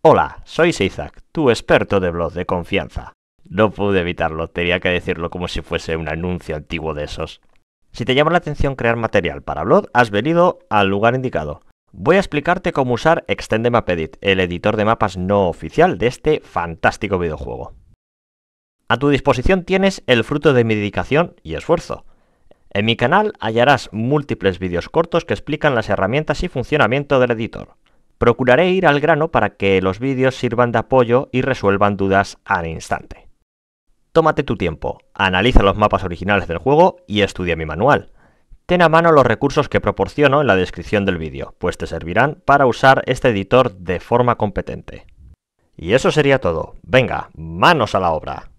Hola, soy Seizak, tu experto de blog de confianza. No pude evitarlo, tenía que decirlo como si fuese un anuncio antiguo de esos. Si te llama la atención crear material para blog, has venido al lugar indicado. Voy a explicarte cómo usar Extend Map Edit, el editor de mapas no oficial de este fantástico videojuego. A tu disposición tienes el fruto de mi dedicación y esfuerzo. En mi canal hallarás múltiples vídeos cortos que explican las herramientas y funcionamiento del editor. Procuraré ir al grano para que los vídeos sirvan de apoyo y resuelvan dudas al instante. Tómate tu tiempo, analiza los mapas originales del juego y estudia mi manual. Ten a mano los recursos que proporciono en la descripción del vídeo, pues te servirán para usar este editor de forma competente. Y eso sería todo. Venga, manos a la obra.